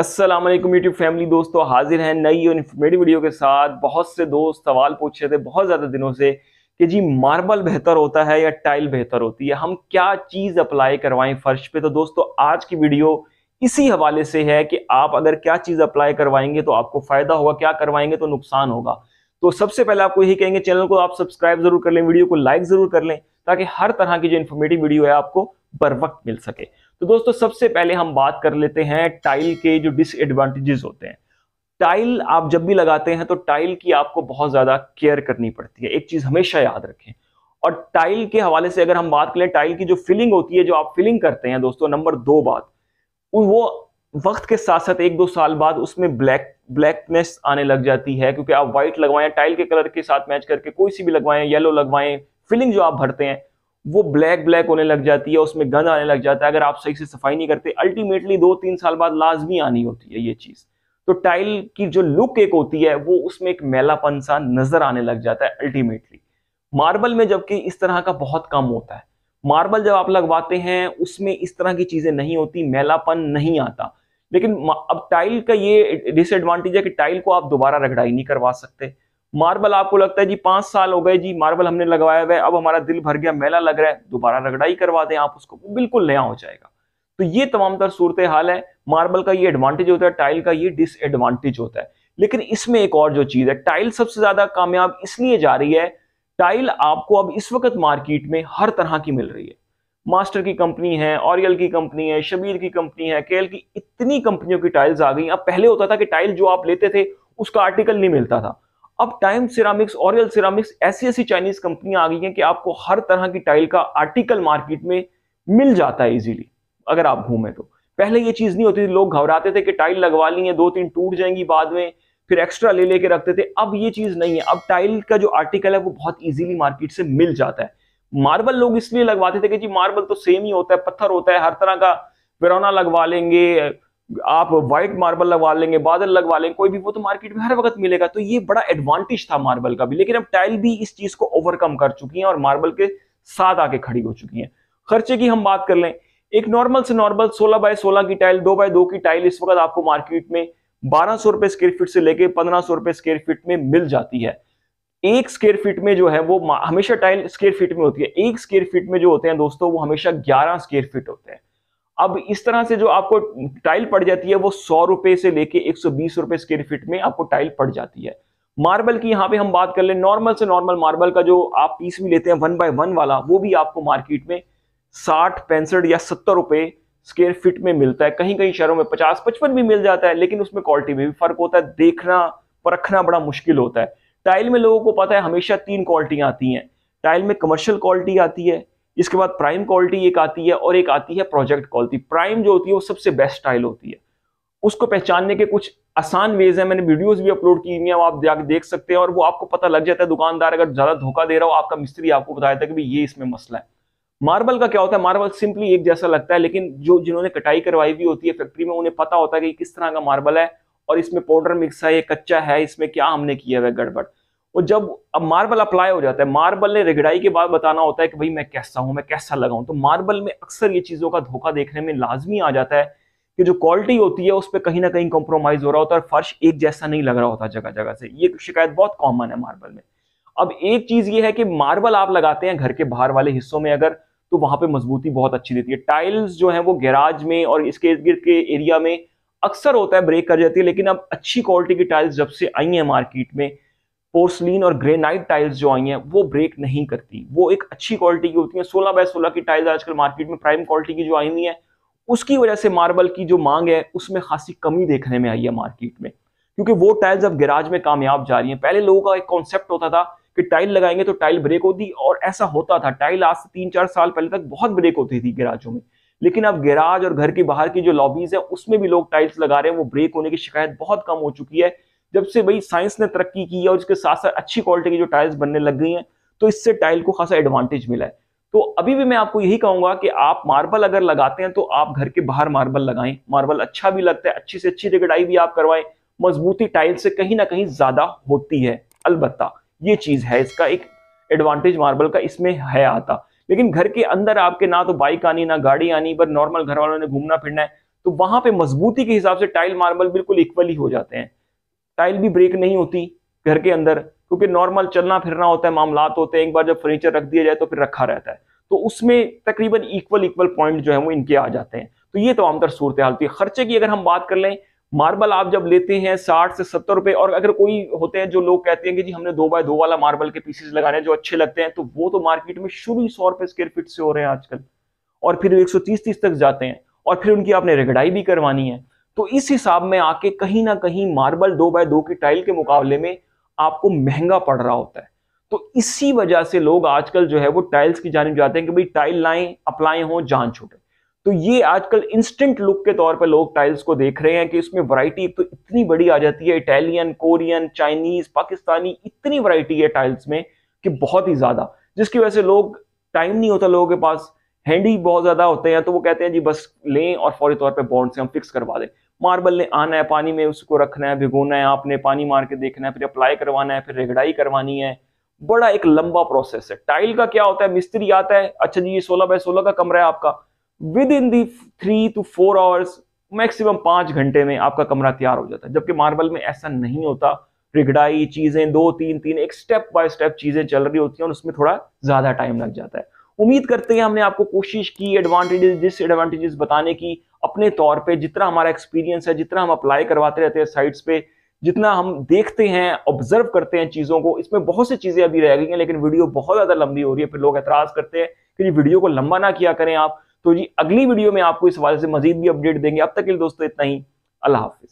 Aslam YouTube family दोस्तों हाजिर हैं नई और इन्फॉर्मेटिव वीडियो के साथ बहुत से दोस्त सवाल पूछ रहे थे बहुत ज़्यादा दिनों से कि जी मार्बल बेहतर होता है या टाइल बेहतर होती है हम क्या चीज़ अप्लाई करवाएं फर्श पे तो दोस्तों आज की वीडियो इसी हवाले से है कि आप अगर क्या चीज़ अप्लाई करवाएंगे तो आपको फ़ायदा होगा क्या करवाएंगे तो नुकसान होगा तो सबसे पहले आपको यही कहेंगे चैनल को आप सब्सक्राइब जरूर कर लें वीडियो को लाइक ज़रूर कर लें ताकि हर तरह की जो इन्फॉर्मेटिव वीडियो है आपको बर वक्त मिल सके तो दोस्तों सबसे पहले हम बात कर लेते हैं टाइल के जो डिसएडवांटेजेस होते हैं टाइल आप जब भी लगाते हैं तो टाइल की आपको बहुत ज़्यादा केयर करनी पड़ती है एक चीज़ हमेशा याद रखें और टाइल के हवाले से अगर हम बात करें टाइल की जो फिलिंग होती है जो आप फिलिंग करते हैं दोस्तों नंबर दो बात वो वक्त के साथ साथ एक दो साल बाद उसमें ब्लैक ब्लैकनेस आने लग जाती है क्योंकि आप व्हाइट लगवाएं टाइल के कलर के साथ मैच करके कोई सी भी लगवाएं येलो लगवाएं फिलिंग जो आप भरते हैं वो ब्लैक ब्लैक होने लग जाती है उसमें गंद आने लग जाता है अगर आप सही से सफाई नहीं करते अल्टीमेटली दो तीन साल बाद लाजमी आनी होती है ये चीज़ तो टाइल की जो लुक एक होती है वो उसमें एक मैलापन सा नजर आने लग जाता है अल्टीमेटली मार्बल में जबकि इस तरह का बहुत कम होता है मार्बल जब आप लगवाते हैं उसमें इस तरह की चीज़ें नहीं होती मैलापन नहीं आता लेकिन अब टाइल का ये डिसएडवांटेज है कि टाइल को आप दोबारा रगड़ाई नहीं करवा सकते मार्बल आपको लगता है जी पांच साल हो गए जी मार्बल हमने लगवाया हुआ है अब हमारा दिल भर गया मेला लग रहा है दोबारा रगड़ाई करवा दें आप उसको बिल्कुल नया हो जाएगा तो ये तमाम तर सूरत हाल है मार्बल का ये एडवांटेज होता है टाइल का ये डिसएडवांटेज होता है लेकिन इसमें एक और जो चीज है टाइल सबसे ज्यादा कामयाब इसलिए जा रही है टाइल आपको अब इस वक्त मार्केट में हर तरह की मिल रही है मास्टर की कंपनी है ऑरियल की कंपनी है शबीर की कंपनी है केएल की इतनी कंपनियों की टाइल्स आ गई अब पहले होता था कि टाइल जो आप लेते थे उसका आर्टिकल नहीं मिलता था अब टाइम सिरामिक्स ऑरियल सिरामिक्स ऐसी ऐसी चाइनीज कंपनियां आ गई हैं कि आपको हर तरह की टाइल का आर्टिकल मार्केट में मिल जाता है इजीली अगर आप घूमें तो पहले ये चीज नहीं होती थी लोग घबराते थे कि टाइल लगवा ली है दो तीन टूट जाएंगी बाद में फिर एक्स्ट्रा ले लेके रखते थे अब ये चीज नहीं है अब टाइल का जो आर्टिकल है वो बहुत ईजिली मार्केट से मिल जाता है मार्बल लोग इसलिए लगवाते थे कि जी मार्बल तो सेम ही होता है पत्थर होता है हर तरह का बिरौना लगवा लेंगे आप व्हाइट मार्बल लगवा लेंगे बादल लगवा लेंगे कोई भी वो तो मार्केट में हर वक्त मिलेगा तो ये बड़ा एडवांटेज था मार्बल का भी लेकिन अब टाइल भी इस चीज को ओवरकम कर चुकी है और मार्बल के साथ आके खड़ी हो चुकी है खर्चे की हम बात कर लें एक नॉर्मल से नॉर्मल 16 बाय 16 की टाइल 2 बाय 2 की टाइल इस वक्त आपको मार्केट में बारह सौ रुपए स्क्वेयर फीट से लेके पंद्रह सौ रुपए स्क्वेयर फीट में मिल जाती है एक स्क्वेयर फीट में जो है वो हमेशा टाइल स्क्वेयर फीट में होती है एक स्क्वेयर फीट में जो होते हैं दोस्तों वो हमेशा ग्यारह स्क्वेयर फीट होते हैं अब इस तरह से जो आपको टाइल पड़ जाती है वो सौ रुपए से लेके एक सौ बीस रुपए स्क्वेयर फीट में आपको टाइल पड़ जाती है मार्बल की यहाँ पे हम बात कर ले नॉर्मल से नॉर्मल मार्बल का जो आप पीस भी लेते हैं वन बाय वन वाला वो भी आपको मार्केट में साठ पैंसठ या सत्तर रुपए स्क्वेयर फीट में मिलता है कहीं कहीं शहरों में पचास पचपन भी मिल जाता है लेकिन उसमें क्वालिटी में भी फर्क होता है देखना परखना बड़ा मुश्किल होता है टाइल में लोगों को पता है हमेशा तीन क्वालिटियां आती हैं टाइल में कमर्शियल क्वालिटी आती है इसके बाद प्राइम क्वालिटी एक आती है और एक आती है प्रोजेक्ट क्वालिटी प्राइम जो होती है वो सबसे बेस्ट स्टाइल होती है उसको पहचानने के कुछ आसान वेज है मैंने वीडियोस भी अपलोड की हुई है आप जाके देख सकते हैं और वो आपको पता लग जाता है दुकानदार अगर ज्यादा धोखा दे रहा हो आपका मिस्त्री आपको बता देता है कि भाई ये इसमें मसला है मार्बल का क्या होता है मार्बल सिंपली एक जैसा लगता है लेकिन जो जिन्होंने कटाई करवाई हुई होती है फैक्ट्री में उन्हें पता होता है कि किस तरह का मार्बल है और इसमें पाउडर मिक्स है ये कच्चा है इसमें क्या हमने किया हुआ है गड़बड़ और जब अब मार्बल अप्लाई हो जाता है मार्बल ने रिगड़ाई के बाद बताना होता है कि भाई मैं कैसा हूँ मैं कैसा लगाऊं तो मार्बल में अक्सर ये चीज़ों का धोखा देखने में लाजमी आ जाता है कि जो क्वालिटी होती है उस पर कहीं ना कहीं कॉम्प्रोमाइज़ हो रहा होता है और फर्श एक जैसा नहीं लग रहा होता जगह जगह से ये शिकायत बहुत कॉमन है मार्बल में अब एक चीज़ ये है कि मार्बल आप लगाते हैं घर के बाहर वाले हिस्सों में अगर तो वहां पर मजबूती बहुत अच्छी देती है टाइल्स जो है वो गैराज में और इसके इर्द गिर्द के एरिया में अक्सर होता है ब्रेक कर जाती है लेकिन अब अच्छी क्वालिटी की टाइल्स जब से आई हैं मार्केट में पोर्सलिन और ग्रेनाइट टाइल्स जो आई हैं वो ब्रेक नहीं करती वो एक अच्छी क्वालिटी की होती है सोलह बाय सोलह की टाइल्स आजकल मार्केट में प्राइम क्वालिटी की जो आई हुई है उसकी वजह से मार्बल की जो मांग है उसमें खासी कमी देखने में आई है मार्केट में क्योंकि वो टाइल्स अब गैराज में कामयाब जा रही हैं पहले लोगों का एक कॉन्सेप्ट होता था कि टाइल लगाएंगे तो टाइल ब्रेक होती और ऐसा होता था टाइल आज से तीन चार साल पहले तक बहुत ब्रेक होती थी गैराजों में लेकिन अब गैराज और घर के बाहर की जो लॉबीज है उसमें भी लोग टाइल्स लगा रहे हैं वो ब्रेक होने की शिकायत बहुत कम हो चुकी है जब से भाई साइंस ने तरक्की की है और इसके साथ साथ अच्छी क्वालिटी की जो टाइल्स बनने लग गई हैं तो इससे टाइल को खासा एडवांटेज मिला है तो अभी भी मैं आपको यही कहूंगा कि आप मार्बल अगर लगाते हैं तो आप घर के बाहर मार्बल लगाएं मार्बल अच्छा भी लगता है अच्छी से अच्छी रिगड़ाई भी आप करवाएं मजबूती टाइल से कहीं ना कहीं ज्यादा होती है अलबत् ये चीज है इसका एक एडवांटेज मार्बल का इसमें है आता लेकिन घर के अंदर आपके ना तो बाइक आनी ना गाड़ी आनी पर नॉर्मल घर वालों ने घूमना फिरना है तो वहां पे मजबूती के हिसाब से टाइल मार्बल बिल्कुल इक्वली हो जाते हैं टाइल भी ब्रेक नहीं होती घर के अंदर क्योंकि नॉर्मल चलना फिरना होता है मामलात होते हैं एक बार जब फर्नीचर रख दिया जाए तो फिर रखा रहता है तो उसमें तकरीबन इक्वल इक्वल पॉइंट जो है वो इनके आ जाते हैं तो ये तमाम तर सूरत हाल थी खर्चे की अगर हम बात कर लें मार्बल आप जब लेते हैं साठ से सत्तर रुपए और अगर कोई होते हैं जो लोग कहते हैं कि जी हमने दो बाय दो वाला मार्बल के पीसेस लगाने हैं जो अच्छे लगते हैं तो वो तो मार्केट में शुरू ही सौ रुपए स्क्वेयर फीट से हो रहे हैं आजकल और फिर एक सौ तीस तीस तक जाते हैं और फिर उनकी आपने रगड़ाई भी करवानी है तो इस हिसाब में आके कहीं ना कहीं मार्बल दो बाय दो की टाइल के मुकाबले में आपको महंगा पड़ रहा होता है तो इसी वजह से लोग आजकल जो है वो टाइल्स की जानब जाते हैं कि भाई टाइल लाएं अप्लाई हो जान छूटे तो ये आजकल इंस्टेंट लुक के तौर पर लोग टाइल्स को देख रहे हैं कि इसमें वराइटी तो इतनी बड़ी आ जाती है इटालियन कोरियन चाइनीज पाकिस्तानी इतनी वराइटी है टाइल्स में कि बहुत ही ज्यादा जिसकी वजह से लोग टाइम नहीं होता लोगों के पास हैंडी बहुत ज़्यादा होते हैं तो वो कहते हैं जी बस लें और फौरी तौर पर बॉन्ड से हम फिक्स करवा दें मार्बल ने आना है पानी में उसको रखना है भिगोना है आपने पानी मार के देखना है फिर अप्लाई करवाना है फिर रेगड़ाई करवानी है बड़ा एक लंबा प्रोसेस है टाइल का क्या होता है मिस्त्री आता है अच्छा जी ये सोलह बाय सोलह का कमरा है आपका within the three to four hours maximum पांच घंटे में आपका कमरा तैयार हो जाता है जबकि मार्बल में ऐसा नहीं होता रिगड़ाई चीजें दो तीन तीन एक स्टेप बाय स्टेप चीजें चल रही होती हैं और उसमें थोड़ा ज्यादा टाइम लग जाता है उम्मीद करते हैं हमने आपको कोशिश की एडवांटेजेस डिसएडवांटेजेस बताने की अपने तौर पे जितना हमारा एक्सपीरियंस है जितना हम अप्लाई करवाते रहते हैं साइट्स पे जितना हम देखते हैं ऑब्जर्व करते हैं चीज़ों को इसमें बहुत सी चीज़ें अभी रह गई हैं लेकिन वीडियो बहुत ज़्यादा लंबी हो रही है फिर लोग एतराज़ करते हैं कि जी वीडियो को लंबा ना किया करें आप तो जी अगली वीडियो में आपको इस हवाले से मजीद भी अपडेट देंगे अब तक के लिए दोस्तों इतना ही अल्लाह हाफिज़